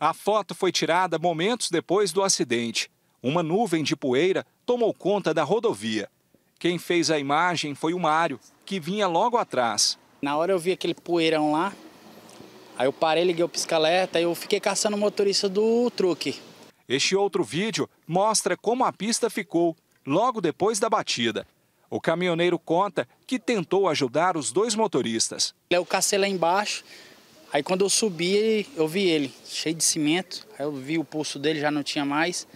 A foto foi tirada momentos depois do acidente. Uma nuvem de poeira tomou conta da rodovia. Quem fez a imagem foi o Mário, que vinha logo atrás. Na hora eu vi aquele poeirão lá, aí eu parei, liguei o pisca-alerta e eu fiquei caçando o motorista do truque. Este outro vídeo mostra como a pista ficou logo depois da batida. O caminhoneiro conta que tentou ajudar os dois motoristas. Eu é cacei lá embaixo, Aí quando eu subi, eu vi ele, cheio de cimento. Aí eu vi o pulso dele, já não tinha mais.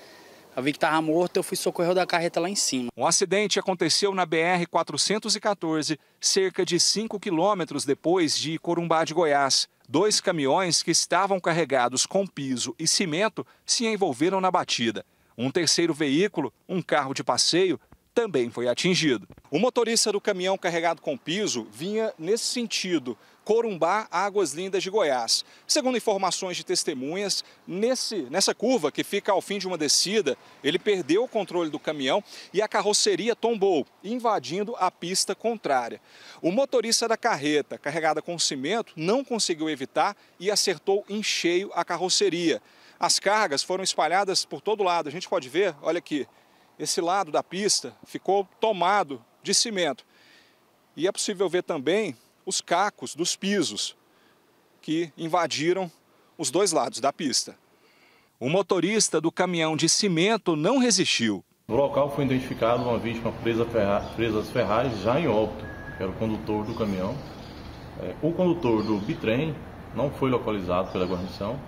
Eu vi que estava morto, eu fui socorrer da carreta lá em cima. Um acidente aconteceu na BR-414, cerca de 5 quilômetros depois de Corumbá de Goiás. Dois caminhões que estavam carregados com piso e cimento se envolveram na batida. Um terceiro veículo, um carro de passeio, também foi atingido. O motorista do caminhão carregado com piso vinha nesse sentido, Corumbá, Águas Lindas de Goiás. Segundo informações de testemunhas, nesse, nessa curva que fica ao fim de uma descida, ele perdeu o controle do caminhão e a carroceria tombou, invadindo a pista contrária. O motorista da carreta, carregada com cimento, não conseguiu evitar e acertou em cheio a carroceria. As cargas foram espalhadas por todo lado. A gente pode ver, olha aqui, esse lado da pista ficou tomado de cimento. E é possível ver também os cacos dos pisos que invadiram os dois lados da pista. O motorista do caminhão de cimento não resistiu. No local foi identificado uma vítima presa, ferra... presa às já em óbito, que era o condutor do caminhão. É, o condutor do bitrem não foi localizado pela guarnição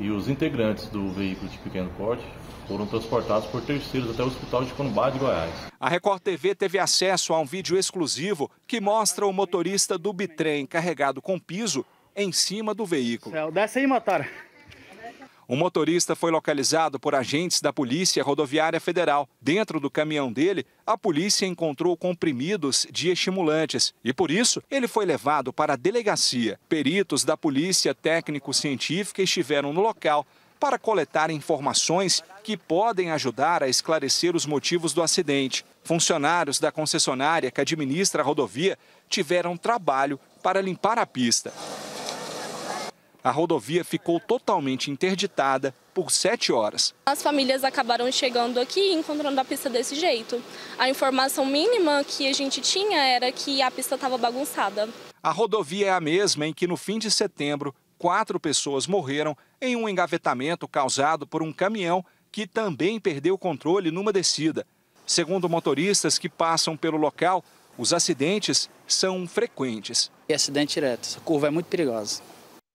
e os integrantes do veículo de pequeno porte foram transportados por terceiros até o hospital de Conubá de Goiás. A Record TV teve acesso a um vídeo exclusivo que mostra o motorista do bitrem carregado com piso em cima do veículo. Desce aí, Matara. O motorista foi localizado por agentes da Polícia Rodoviária Federal. Dentro do caminhão dele, a polícia encontrou comprimidos de estimulantes e, por isso, ele foi levado para a delegacia. Peritos da Polícia Técnico-Científica estiveram no local para coletar informações que podem ajudar a esclarecer os motivos do acidente. Funcionários da concessionária que administra a rodovia tiveram trabalho para limpar a pista. A rodovia ficou totalmente interditada por sete horas. As famílias acabaram chegando aqui e encontrando a pista desse jeito. A informação mínima que a gente tinha era que a pista estava bagunçada. A rodovia é a mesma em que no fim de setembro, quatro pessoas morreram em um engavetamento causado por um caminhão que também perdeu o controle numa descida. Segundo motoristas que passam pelo local, os acidentes são frequentes. E acidente direto, essa curva é muito perigosa.